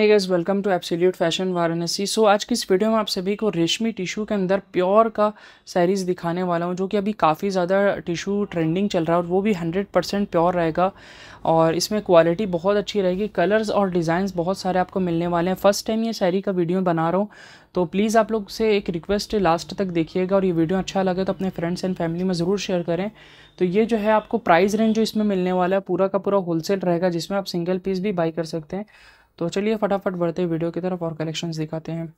है guys welcome to absolute fashion Varanasi so आज की इस वीडियो में आप सभी को रेशमी टिशू के अंदर प्योर का सैरीज़ दिखाने वाला हूँ जो कि अभी काफ़ी ज़्यादा टिशू ट्रेंडिंग चल रहा है और वो भी हंड्रेड परसेंट प्योर रहेगा और इसमें क्वालिटी बहुत अच्छी रहेगी कलर्स और डिज़ाइंस बहुत सारे आपको मिलने वाले हैं फर्स्ट टाइम ये सैरी का वीडियो बना रहा हूँ तो प्लीज़ आप लोग से एक रिक्वेस्ट है लास्ट तक देखिएगा और ये वीडियो अच्छा लगे तो अपने फ्रेंड्स एंड फैमिली में ज़रूर शेयर करें तो ये जो है आपको प्राइस रेंज जो इसमें मिलने वाला है पूरा का पूरा होलसेल रहेगा जिसमें आप सिंगल पीस भी बाई कर सकते हैं तो चलिए फटाफट बढ़ते वीडियो की तरफ और कलेक्शन दिखाते हैं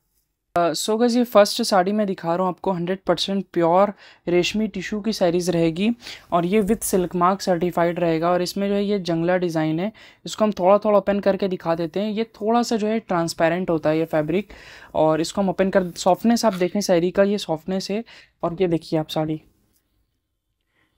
सो गज़ ये फर्स्ट साड़ी मैं दिखा रहा हूँ आपको 100 परसेंट प्योर रेशमी टिशू की सैरीज़ रहेगी और ये विथ सिल्क मार्क सर्टिफाइड रहेगा और इसमें जो है ये जंगला डिज़ाइन है इसको हम थोड़ा थोड़ा ओपन करके दिखा देते हैं ये थोड़ा सा जो है ट्रांसपेरेंट होता है ये फैब्रिक और इसको हम ओपन कर सॉफ्टनेस आप देखें सैरी का ये सॉफ्टनेस है और ये देखिए आप साड़ी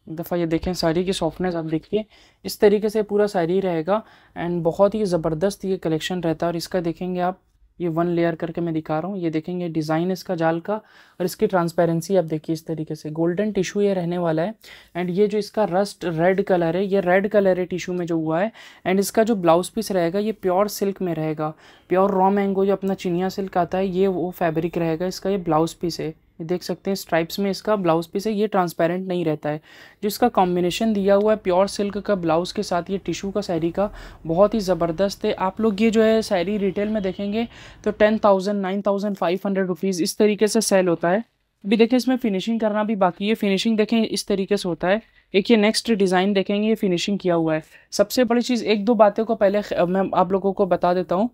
दफ़ा ये देखें साड़ी की सॉफ्टनेस आप देखिए इस तरीके से पूरा साड़ी रहेगा एंड बहुत ही ज़बरदस्त ये कलेक्शन रहता है और इसका देखेंगे आप ये वन लेयर करके मैं दिखा रहा हूँ ये देखेंगे डिज़ाइन इसका जाल का और इसकी ट्रांसपेरेंसी आप देखिए इस तरीके से गोल्डन टिशू ये रहने वाला है एंड ये जो इसका रस्ट रेड कलर है ये रेड कलर है टिशू में जो हुआ है एंड इसका जो ब्लाउज़ पीस रहेगा ये प्योर सिल्क में रहेगा प्योर रॉ मैंगो जो अपना चिनिया सिल्क आता है ये वो फैब्रिक रहेगा इसका ये ब्लाउज़ पीस है ये देख सकते हैं स्ट्राइप्स में इसका ब्लाउज पीस है ये ट्रांसपेरेंट नहीं रहता है जो इसका कॉम्बिनेशन दिया हुआ है प्योर सिल्क का ब्लाउज़ के साथ ये टिशू का सैरी का बहुत ही ज़बरदस्त है आप लोग ये जो है सैरी रिटेल में देखेंगे तो ten thousand nine thousand five hundred rupees इस तरीके से सेल होता है अभी देखें इसमें फिनिशिंग करना भी बाकी है फिनिशिंग देखें इस तरीके से होता है एक ये नेक्स्ट डिज़ाइन देखेंगे ये फिनिशिंग किया हुआ है सबसे बड़ी चीज़ एक दो बातें को पहले मैं आप लोगों को बता देता हूँ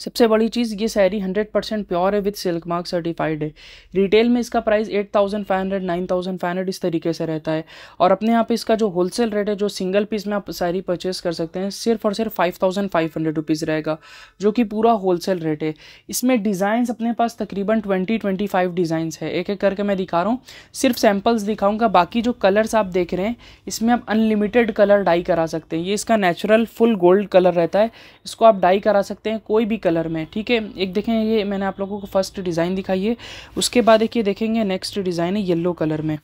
सबसे बड़ी चीज़ ये सैरी 100 परसेंट प्योर है विथ सिल्क मार्क सर्टिफाइड है रिटेल में इसका प्राइस 8,500 हंड्रेड इस तरीके से रहता है और अपने यहाँ पे इसका जो होलसेल रेट है जो सिंगल पीस में आप सैरी परचेस कर सकते हैं सिर्फ और सिर्फ five five thousand hundred rupees रहेगा जो कि पूरा होलसेल रेट है इसमें डिज़ाइंस अपने पास तकरीबन ट्वेंटी ट्वेंटी फाइव डिज़ाइंस है एक एक करके मैं दिखा रहा हूँ सिर्फ सैम्पल्स दिखाऊँगा बाकी जो कलर्स आप देख रहे हैं इसमें आप अनलिमिटेड कलर डाई करा सकते हैं ये इसका नेचुरल फुल गोल्ड कलर रहता है इसको आप डाई करा सकते हैं कोई भी कलर में ठीक है एक देखें ये मैंने आप लोगों को फर्स्ट डिज़ाइन दिखाई है उसके बाद एक ये देखेंगे नेक्स्ट डिज़ाइन है येलो कलर में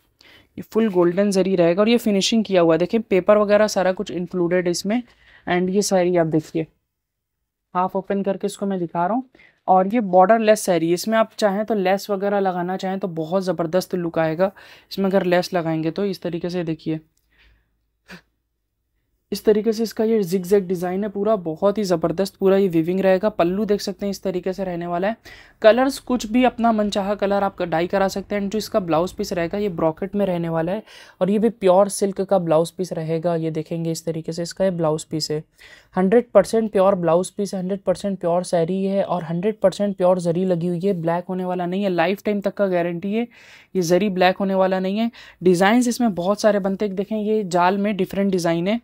ये फुल गोल्डन जरी रहेगा और ये फिनिशिंग किया हुआ है देखें पेपर वगैरह सारा कुछ इंक्लूडेड इसमें एंड ये सारी आप देखिए हाफ ओपन करके इसको मैं दिखा रहा हूँ और ये बॉर्डर लेस सैरी इसमें आप चाहें तो लेस वगैरह लगाना चाहें तो बहुत ज़बरदस्त लुक आएगा इसमें अगर लेस लगाएंगे तो इस तरीके से देखिए इस तरीके से इसका ये जिग जैग डिज़ाइन है पूरा बहुत ही ज़बरदस्त पूरा ये विविंग रहेगा पल्लू देख सकते हैं इस तरीके से रहने वाला है कलर्स कुछ भी अपना मनचाहा कलर आप डाई करा सकते हैं एंड जो इसका ब्लाउज पीस रहेगा ये ब्रॉकेट में रहने वाला है और ये भी प्योर सिल्क का ब्लाउज़ पीस रहेगा ये देखेंगे इस तरीके से इसका ये ब्लाउज़ पीस है hundred percent pure blouse piece है हंड्रेड परसेंट प्योर सैरी है और हंड्रेड परसेंट प्योर जरी लगी हुई है ब्लैक होने वाला नहीं है लाइफ टाइम तक का गारंटी है ये जरी ब्लैक होने वाला नहीं है डिज़ाइन इसमें बहुत सारे बनते देखें ये जाल में डिफरेंट डिज़ाइन है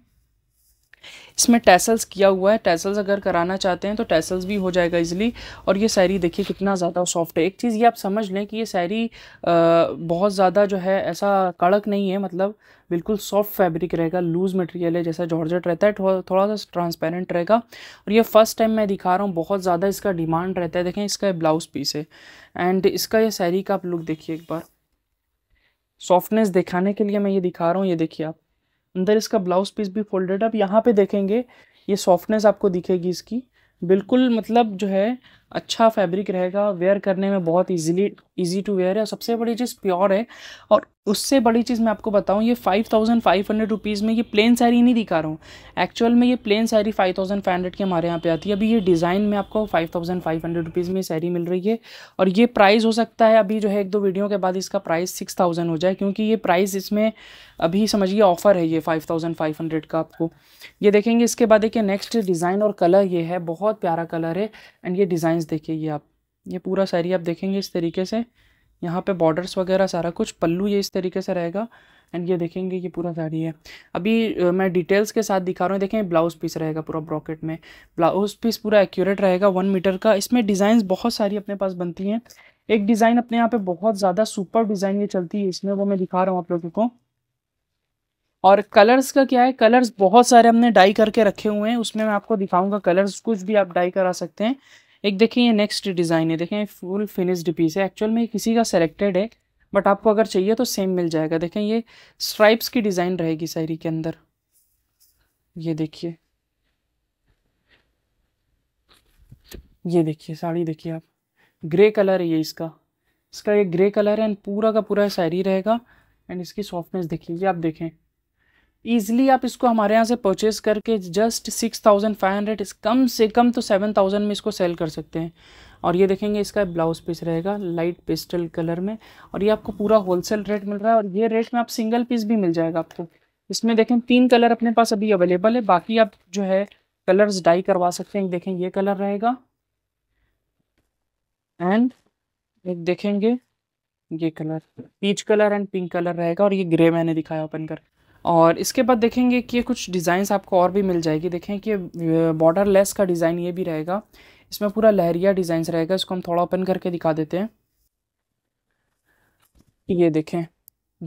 इसमें टेसल्स किया हुआ है टैसल्स अगर कराना चाहते हैं तो टेसल्स भी हो जाएगा इजिली और ये सैरी देखिए कितना ज़्यादा सॉफ्ट है एक चीज़ ये आप समझ लें कि ये सैरी बहुत ज़्यादा जो है ऐसा कड़क नहीं है मतलब बिल्कुल सॉफ्ट फैब्रिक रहेगा लूज़ मटेरियल है जैसा जॉर्जेट रहता है थोड़ा थोड़ा सा ट्रांसपेरेंट रहेगा और ये फर्स्ट टाइम मैं दिखा रहा हूँ बहुत ज़्यादा इसका डिमांड रहता है देखें इसका ब्लाउज पीस है एंड इसका यह सैरी का आप लुक देखिए एक बार सॉफ्टनेस दिखाने के लिए मैं ये दिखा रहा हूँ ये देखिए आप अंदर इसका ब्लाउज पीस भी फोल्डेड आप यहाँ पे देखेंगे ये सॉफ्टनेस आपको दिखेगी इसकी बिल्कुल मतलब जो है अच्छा फैब्रिक रहेगा वेयर करने में बहुत इजीली इजी टू वेयर है और सबसे बड़ी चीज़ प्योर है और उससे बड़ी चीज़ मैं आपको बताऊँ ये five thousand five hundred rupees में ये प्लेन साड़ी नहीं दिखा रहा हूँ एक्चुअल में ये plain sari five thousand five hundred की हमारे यहाँ पे आती है अभी ये डिज़ाइन में आपको five thousand five hundred rupees में साड़ी मिल रही है और ये प्राइस हो सकता है अभी जो है एक दो वीडियो के बाद इसका प्राइस सिक्स थाउजेंड हो जाए क्योंकि ये प्राइस इसमें अभी समझिए ऑफर है ये फाइव थाउजेंड फाइव हंड्रेड का आपको ये देखेंगे इसके बाद देखिए नेक्स्ट डिज़ाइन और कलर ये है बहुत प्यारा कलर है एंड ये डिज़ाइन डिज़ाइंस देखिए ये आप ये पूरा सारी आप देखेंगे इस तरीके से यहाँ पे बॉर्डर्स वगैरह सारा कुछ पल्लू ये इस तरीके से रहेगा एंड ये देखेंगे ये पूरा साड़ी है अभी मैं डिटेल्स के साथ दिखा रहा हूँ देखें ब्लाउज पीस रहेगा पूरा ब्रॉकेट में ब्लाउज पीस पूरा एक्यूरेट रहेगा वन मीटर का इसमें डिज़ाइंस बहुत सारी अपने पास बनती हैं एक डिज़ाइन अपने यहाँ पे बहुत ज़्यादा सुपर डिज़ाइन ये चलती है इसमें वो मैं दिखा रहा हूँ आप लोगों को और कलर्स का क्या है कलर्स बहुत सारे हमने डाई करके रखे हुए हैं उसमें मैं आपको दिखाऊंगा कलर्स कुछ भी आप डाई करा सकते हैं एक देखिए ये नेक्स्ट डिज़ाइन है देखें फुल फिनिश्ड पीस है एक्चुअल में किसी का सेलेक्टेड है बट आपको अगर चाहिए तो सेम मिल जाएगा देखें ये स्ट्राइप्स की डिज़ाइन रहेगी साड़ी के अंदर ये देखिए ये देखिए साड़ी देखिए आप ग्रे कलर है ये इसका इसका ये ग्रे कलर है एंड पूरा का पूरा शायरी रहेगा एंड इसकी सॉफ्टनेस देखिए ये आप देखें ईजिली आप इसको हमारे यहाँ से परचेज करके just six thousand five hundred कम से कम तो सेवन थाउजेंड में इसको सेल कर सकते हैं और ये देखेंगे इसका ब्लाउज पीस रहेगा लाइट पेस्टल कलर में और ये आपको पूरा होलसेल रेट मिल रहा है और ये रेट में आप सिंगल पीस भी मिल जाएगा आपको इसमें देखें तीन कलर अपने पास अभी अवेलेबल है बाकी आप जो है कलर्स डाई करवा सकते हैं देखें ये कलर रहेगा एंड एक देखेंगे ये colour peach colour and pink colour रहेगा और ये ग्रे मैंने दिखाया ओपन कर और इसके बाद देखेंगे कि कुछ डिज़ाइंस आपको और भी मिल जाएगी देखें कि बॉर्डर लेस का डिज़ाइन ये भी रहेगा इसमें पूरा लहरिया डिज़ाइंस रहेगा इसको हम थोड़ा ओपन करके दिखा देते हैं ये देखें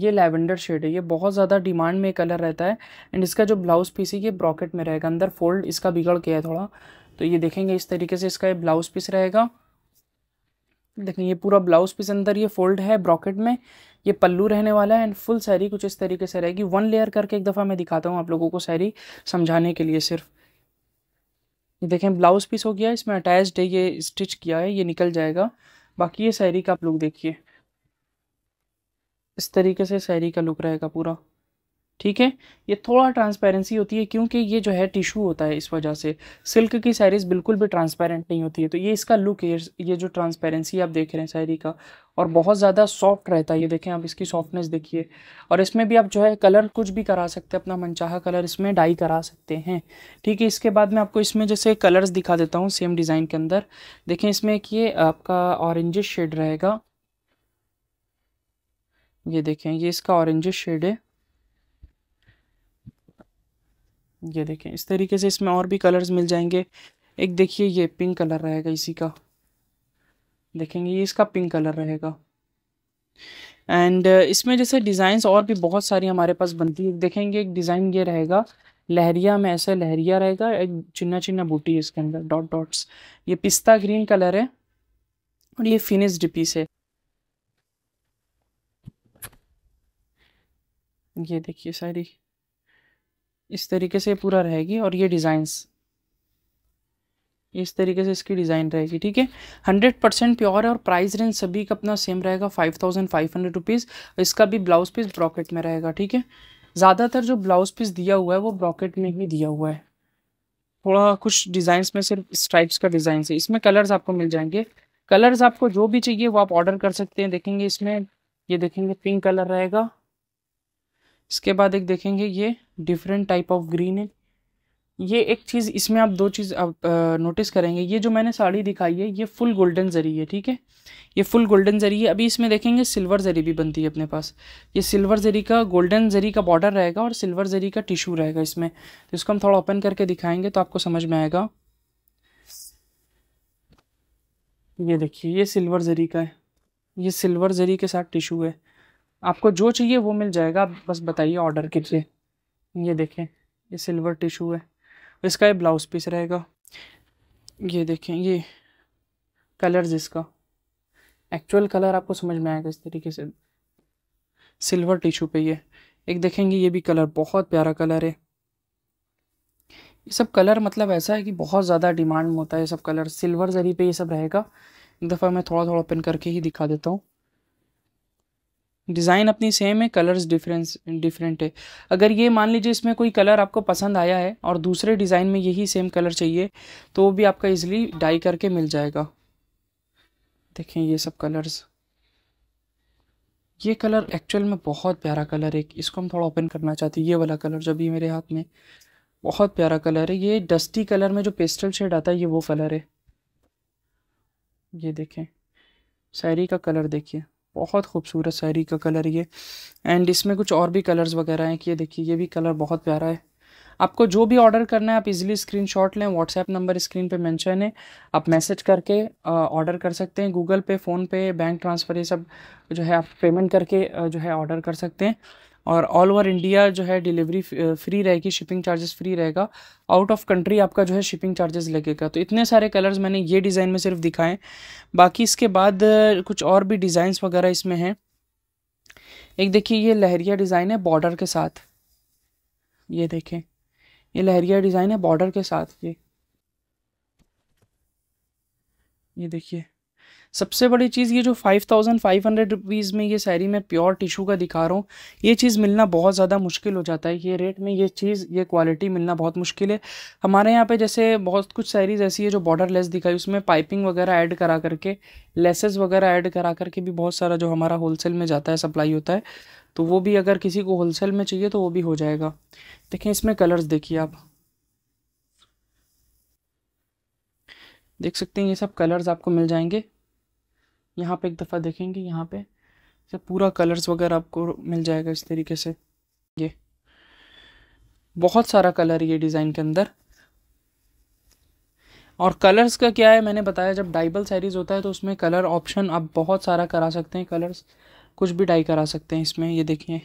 ये लेवेंडर शेड है ये बहुत ज़्यादा डिमांड में कलर रहता है एंड इसका जो ब्लाउज़ पीस है ये ब्रॉकेट में रहेगा अंदर फोल्ड इसका बिगड़ गया है थोड़ा तो ये देखेंगे इस तरीके से इसका ये ब्लाउज़ पीस रहेगा देखिए ये पूरा ब्लाउज पीस अंदर ये फोल्ड है ब्रॉकेट में ये पल्लू रहने वाला है एंड फुल सैरी कुछ इस तरीके से रहेगी वन लेयर करके एक दफ़ा मैं दिखाता हूँ आप लोगों को सैरी समझाने के लिए सिर्फ ये देखें ब्लाउज पीस हो गया इसमें अटैच्ड है ये स्टिच किया है ये निकल जाएगा बाकी ये सैरी का आप लोग देखिए इस तरीके से सैरी का लुक रहेगा पूरा ठीक है ये थोड़ा ट्रांसपेरेंसी होती है क्योंकि ये जो है टिश्यू होता है इस वजह से सिल्क की सैरीज बिल्कुल भी ट्रांसपेरेंट नहीं होती है तो ये इसका लुक है ये जो ट्रांसपेरेंसी आप देख रहे हैं सैरी का और बहुत ज़्यादा सॉफ्ट रहता है ये देखें आप इसकी सॉफ्टनेस देखिए और इसमें भी आप जो है कलर कुछ भी करा सकते हैं अपना मनचाहा कलर इसमें डाई करा सकते हैं ठीक है इसके बाद मैं आपको इसमें जैसे कलर्स दिखा देता हूँ सेम डिज़ाइन के अंदर देखें इसमें एक ये आपका ऑरेंजिश शेड रहेगा ये देखें ये इसका ऑरेंजिश शेड है ये देखें इस तरीके से इसमें और भी कलर्स मिल जाएंगे एक देखिए ये पिंक कलर रहेगा इसी का देखेंगे ये इसका पिंक कलर रहेगा एंड इसमें जैसे डिज़ाइंस और भी बहुत सारी हमारे पास बनती है देखेंगे एक डिज़ाइन ये रहेगा लहरिया में ऐसा लहरिया रहेगा एक चिन्ना चिन्ना बूटी है इसके अंदर डॉट डॉट्स ये पिस्ता ग्रीन कलर है और ये फिनिश पीस है ये देखिए सारी इस तरीके से पूरा रहेगी और ये डिज़ाइंस इस तरीके से इसकी डिज़ाइन रहेगी ठीक है हंड्रेड परसेंट प्योर है और प्राइस रेंज सभी का अपना सेम रहेगा five thousand five hundred rupees इसका भी ब्लाउज़ पीस ब्रॉकेट में रहेगा ठीक है ज़्यादातर जो ब्लाउज़ पीस दिया हुआ है वो ब्रॉकेट में ही दिया हुआ है थोड़ा कुछ डिज़ाइंस में सिर्फ स्ट्राइप्स का डिज़ाइन है इसमें कलर्स आपको मिल जाएंगे कलर्स आपको जो भी चाहिए वो आप ऑर्डर कर सकते हैं देखेंगे इसमें ये देखेंगे पिंक कलर रहेगा इसके बाद एक देखेंगे ये डिफरेंट टाइप ऑफ ग्रीन है ये एक चीज़ इसमें आप दो चीज़ आप नोटिस करेंगे ये जो मैंने साड़ी दिखाई है ये फुल गोल्डन जरी है ठीक है ये फुल गोल्डन जरी है अभी इसमें देखेंगे सिल्वर जरी भी बनती है अपने पास ये सिल्वर जरी का गोल्डन जरी का बॉर्डर रहेगा और सिल्वर जरी का टिश्यू रहेगा इसमें तो इसको हम थोड़ा ओपन करके दिखाएंगे तो आपको समझ में आएगा ये देखिए ये सिल्वर जरी का है ये सिल्वर जरी के साथ टिशू है आपको जो चाहिए वो मिल जाएगा बस बताइए ऑर्डर कीजिए ये देखें ये सिल्वर टिशू है इसका ये ब्लाउज पीस रहेगा ये देखें ये कलर्स इसका एक्चुअल कलर आपको समझ में आएगा इस तरीके से सिल्वर टिशू पे ये एक देखेंगे ये भी कलर बहुत प्यारा कलर है ये सब कलर मतलब ऐसा है कि बहुत ज़्यादा डिमांड में होता है ये सब कलर सिल्वर जरी पे ये सब रहेगा एक दफ़ा मैं थोड़ा थोड़ा पिन करके ही दिखा देता हूँ डिज़ाइन अपनी सेम है कलर्स डिफरेंस डिफरेंट है अगर ये मान लीजिए इसमें कोई कलर आपको पसंद आया है और दूसरे डिज़ाइन में यही सेम कलर चाहिए तो वो भी आपका इजीली डाई करके मिल जाएगा देखें ये सब कलर्स ये कलर एक्चुअल में बहुत प्यारा कलर है इसको हम थोड़ा ओपन करना चाहते हैं ये वाला कलर जो भी मेरे हाथ में बहुत प्यारा कलर है ये डस्टी कलर में जो पेस्टल शेड आता है ये वो कलर है ये देखें शायरी का कलर देखिए बहुत खूबसूरत साड़ी का कलर ये एंड इसमें कुछ और भी कलर्स वगैरह हैं कि ये देखिए ये भी कलर बहुत प्यारा है आपको जो भी ऑर्डर करना है आप इजीली स्क्रीनशॉट लें व्हाट्सएप नंबर स्क्रीन पे मेंशन है आप मैसेज करके ऑर्डर कर सकते हैं गूगल पे फ़ोन पे बैंक ट्रांसफ़र ये सब जो है आप पेमेंट करके जो है ऑर्डर कर सकते हैं और ऑल ओवर इंडिया जो है डिलीवरी फ्री uh, रहेगी शिपिंग चार्जेस फ्री रहेगा आउट ऑफ कंट्री आपका जो है शिपिंग चार्जेस लगेगा तो इतने सारे कलर्स मैंने ये डिज़ाइन में सिर्फ दिखाएं बाकी इसके बाद uh, कुछ और भी डिज़ाइंस वगैरह इसमें हैं एक देखिए ये लहरिया डिज़ाइन है बॉर्डर के साथ ये देखें ये लहरिया डिज़ाइन है बॉर्डर के साथ ये ये देखिए सबसे बड़ी चीज़ ये जो five thousand five hundred rupees में ये सैरी में प्योर टिशू का दिखा रहा हूँ ये चीज़ मिलना बहुत ज़्यादा मुश्किल हो जाता है ये रेट में ये चीज़ ये क्वालिटी मिलना बहुत मुश्किल है हमारे यहाँ पे जैसे बहुत कुछ सैरीज़ ऐसी है जो बॉर्डर लेस दिखाई उसमें पाइपिंग वगैरह ऐड करा करके लेसेस वगैरह ऐड करा करके भी बहुत सारा जो हमारा होलसेल में जाता है सप्लाई होता है तो वो भी अगर किसी को होलसेल में चाहिए तो वो भी हो जाएगा देखें इसमें कलर्स देखिए आप देख सकते हैं ये सब कलर्स आपको मिल जाएंगे यहाँ पे एक दफ़ा देखेंगे यहाँ पे से तो पूरा कलर्स वगैरह आपको मिल जाएगा इस तरीके से ये बहुत सारा कलर ये डिज़ाइन के अंदर और कलर्स का क्या है मैंने बताया जब डाइबल सैरीज़ होता है तो उसमें कलर ऑप्शन आप बहुत सारा करा सकते हैं कलर्स कुछ भी डाई करा सकते हैं इसमें ये देखिए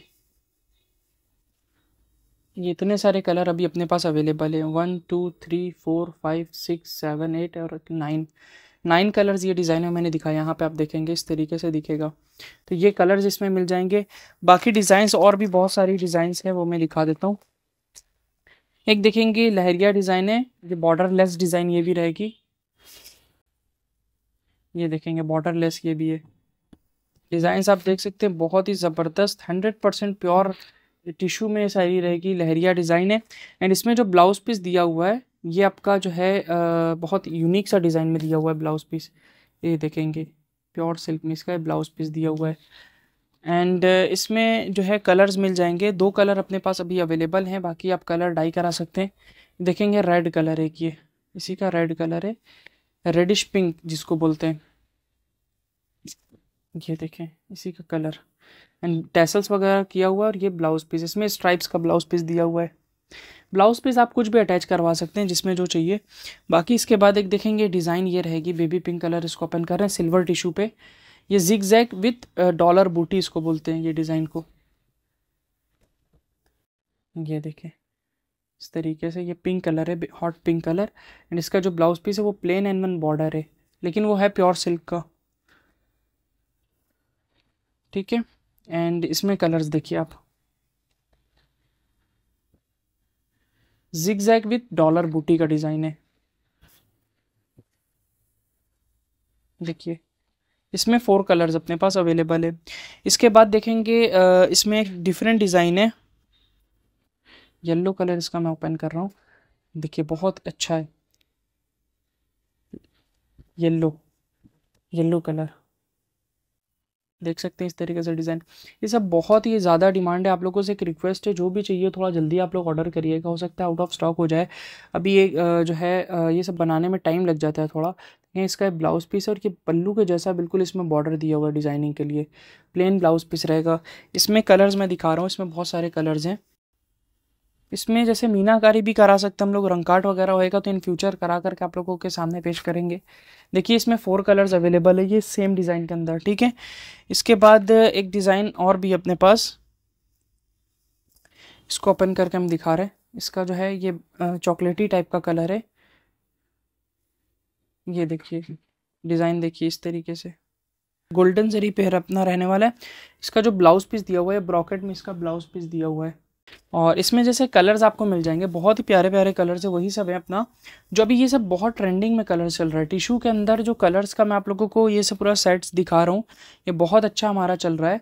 ये इतने सारे कलर अभी अपने पास अवेलेबल है one two three four five six seven eight और नाइन नाइन कलर्स ये डिज़ाइन में मैंने दिखाया यहाँ पे आप देखेंगे इस तरीके से दिखेगा तो ये कलर्स इसमें मिल जाएंगे बाकी डिज़ाइंस और भी बहुत सारी डिज़ाइंस हैं वो मैं दिखा देता हूँ एक देखेंगे लहरिया डिज़ाइन है ये बॉर्डर लेस डिज़ाइन ये भी रहेगी ये देखेंगे बॉर्डर लेस ये भी है डिज़ाइंस आप देख सकते हैं बहुत ही ज़बरदस्त हंड्रेड परसेंट प्योर टिश्यू में सारी रहेगी लहरिया डिज़ाइन है एंड इसमें जो ब्लाउज पीस दिया हुआ है ये आपका जो है आ, बहुत यूनिक सा डिज़ाइन में दिया हुआ है ब्लाउज पीस ये देखेंगे प्योर सिल्क में इसका ब्लाउज पीस दिया हुआ है एंड इसमें जो है कलर्स मिल जाएंगे दो कलर अपने पास अभी अवेलेबल हैं बाकी आप कलर डाई करा सकते हैं देखेंगे रेड कलर है ये इसी का रेड कलर है रेडिश पिंक जिसको बोलते हैं ये देखें इसी का कलर एंड टेसल्स वगैरह किया हुआ है और ये ब्लाउज पीस इसमें स्ट्राइप्स का ब्लाउज पीस दिया हुआ है ब्लाउज पीस आप कुछ भी अटैच करवा सकते हैं जिसमें जो चाहिए बाकी इसके बाद एक देखेंगे डिज़ाइन ये रहेगी बेबी पिंक कलर इसको अपन कर रहे हैं सिल्वर टिशू पे ये जिग जैग विथ डॉलर बूटी इसको बोलते हैं ये डिज़ाइन को ये देखें इस तरीके से ये पिंक कलर है हॉट पिंक कलर एंड इसका जो ब्लाउज पीस है वो प्लेन एंड वन बॉर्डर है लेकिन वो है प्योर सिल्क का ठीक है एंड इसमें कलर्स देखिए आप जिग जैग विथ डॉलर बूटी का डिज़ाइन है देखिए इसमें फोर कलर्स अपने पास अवेलेबल है इसके बाद देखेंगे इसमें एक डिफरेंट डिज़ाइन है येलो कलर इसका मैं ओपन कर रहा हूँ देखिए बहुत अच्छा है येलो येलो कलर देख सकते हैं इस तरीके से डिज़ाइन ये सब बहुत ही ज़्यादा डिमांड है आप लोगों से एक रिक्वेस्ट है जो भी चाहिए थोड़ा जल्दी आप लोग ऑर्डर करिएगा हो सकता है आउट ऑफ स्टॉक हो जाए अभी ये जो है ये सब बनाने में टाइम लग जाता है थोड़ा ये इसका ब्लाउज पीस है और ये पल्लू के जैसा बिल्कुल इसमें बॉर्डर दिया हुआ डिज़ाइनिंग के लिए प्लेन ब्लाउज पीस रहेगा इसमें कलर्स मैं दिखा रहा हूँ इसमें बहुत सारे कलर्स हैं इसमें जैसे मीनाकारी भी करा सकते हम लोग रंगकाट वगैरह होएगा तो इन फ्यूचर करा करके आप लोगों के सामने पेश करेंगे देखिए इसमें फ़ोर कलर्स अवेलेबल है ये सेम डिज़ाइन के अंदर ठीक है इसके बाद एक डिज़ाइन और भी अपने पास इसको ओपन करके हम दिखा रहे हैं इसका जो है ये चॉकलेटी टाइप का कलर है ये देखिए डिज़ाइन देखिए इस तरीके से गोल्डन जरी पे अपना रहने वाला है इसका जो ब्लाउज पीस दिया हुआ है ब्रॉकेट में इसका ब्लाउज पीस दिया हुआ है और इसमें जैसे कलर्स आपको मिल जाएंगे बहुत ही प्यारे प्यारे कलर्स है वही सब है अपना जो अभी ये सब बहुत ट्रेंडिंग में कलर चल रहा है टिशू के अंदर जो कलर्स का मैं आप लोगों को ये सब पूरा सेट्स दिखा रहा हूँ ये बहुत अच्छा हमारा चल रहा है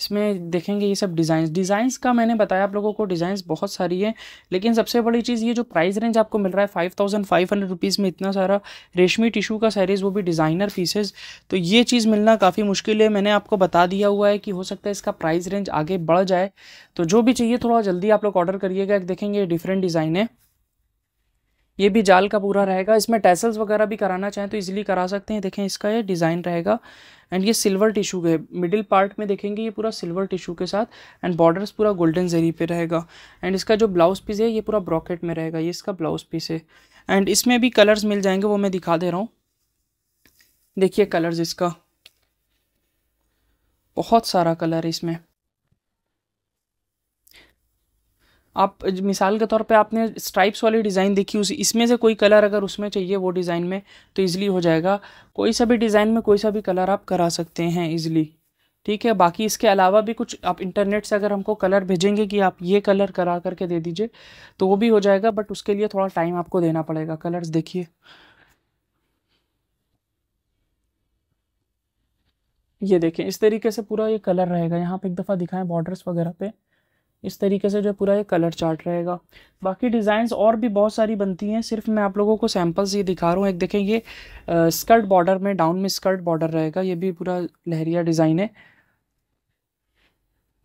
इसमें देखेंगे ये सब डिज़ाइंस डिज़ाइंस का मैंने बताया आप लोगों को डिज़ाइंस बहुत सारी है लेकिन सबसे बड़ी चीज़ ये जो प्राइस रेंज आपको मिल रहा है five thousand five hundred rupees में इतना सारा रेशमी टिशू का सैरीज़ वो भी डिज़ाइनर पीसेज तो ये चीज़ मिलना काफ़ी मुश्किल है मैंने आपको बता दिया हुआ है कि हो सकता है इसका प्राइस रेंज आगे बढ़ जाए तो जो भी चाहिए थोड़ा जल्दी आप लोग ऑर्डर करिएगा देखेंगे डिफरेंट डिज़ाइन है ये भी जाल का पूरा रहेगा इसमें टैसल्स वगैरह भी कराना चाहें तो इजीली करा सकते हैं देखें इसका ये डिज़ाइन रहेगा एंड ये सिल्वर टिशू है मिडिल पार्ट में देखेंगे ये पूरा सिल्वर टिशू के साथ एंड बॉर्डर्स पूरा गोल्डन जरी पे रहेगा एंड इसका जो ब्लाउज पीस है ये पूरा ब्रॉकेट में रहेगा ये इसका ब्लाउज पीस है एंड इसमें भी कलर्स मिल जाएंगे वो मैं दिखा दे रहा हूँ देखिए कलर्स इसका बहुत सारा कलर है इसमें आप मिसाल के तौर पे आपने स्ट्राइप्स वाली डिज़ाइन देखी उसी इसमें से कोई कलर अगर उसमें चाहिए वो डिज़ाइन में तो ईज़िली हो जाएगा कोई सा भी डिज़ाइन में कोई सा भी कलर आप करा सकते हैं ईज़िली ठीक है बाकी इसके अलावा भी कुछ आप इंटरनेट से अगर हमको कलर भेजेंगे कि आप ये कलर करा करके दे दीजिए तो वो भी हो जाएगा बट उसके लिए थोड़ा टाइम आपको देना पड़ेगा कलर्स देखिए ये देखें इस तरीके से पूरा ये कलर रहेगा यहाँ पे एक दफ़ा दिखाएं बॉर्डर्स वगैरह पे इस तरीके से जो पूरा ये कलर चार्ट रहेगा बाकी डिज़ाइंस और भी बहुत सारी बनती हैं सिर्फ मैं आप लोगों को सैम्पल्स ये दिखा रहा हूँ एक देखें ये आ, स्कर्ट बॉर्डर में डाउन में स्कर्ट बॉर्डर रहेगा ये भी पूरा लहरिया डिज़ाइन है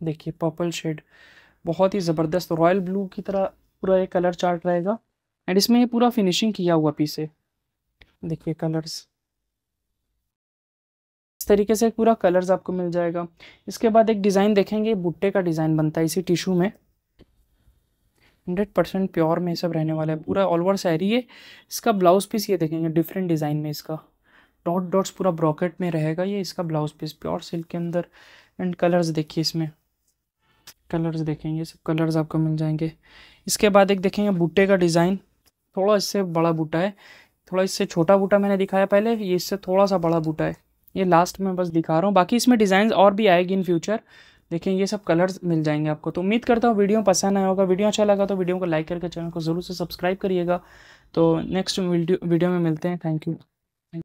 देखिए पर्पल शेड बहुत ही ज़बरदस्त रॉयल ब्लू की तरह पूरा ये कलर चार्ट रहेगा एंड इसमें ये पूरा फिनिशिंग किया हुआ पीस है देखिए कलर्स तरीके से पूरा कलर्स आपको मिल जाएगा इसके बाद एक डिज़ाइन देखेंगे बुट्टे का डिज़ाइन बनता है इसी टिशू में हंड्रेड परसेंट प्योर में सब रहने वाला है पूरा ऑल ओवर सैरी है इसका ब्लाउज पीस ये देखेंगे डिफरेंट डिज़ाइन में इसका डॉट डॉट्स पूरा ब्रॉकेट में रहेगा ये इसका ब्लाउज पीस प्योर सिल्क के अंदर एंड कलर्स देखिए इसमें कलर्स देखेंगे सब कलर्स आपको मिल जाएंगे इसके बाद एक देखेंगे बूटे का डिज़ाइन थोड़ा इससे बड़ा बूटा है थोड़ा इससे छोटा बूटा मैंने दिखाया पहले ये इससे थोड़ा सा बड़ा बूटा है ये लास्ट में बस दिखा रहा हूँ बाकी इसमें डिज़ाइन और भी आएगी इन फ्यूचर देखें ये सब कलर्स मिल जाएंगे आपको तो उम्मीद करता हूँ वीडियो पसंद आया होगा वीडियो अच्छा लगा तो वीडियो को लाइक करके चैनल को ज़रूर से सब्सक्राइब करिएगा तो नेक्स्ट वीडियो वीडियो में मिलते हैं थैंक यू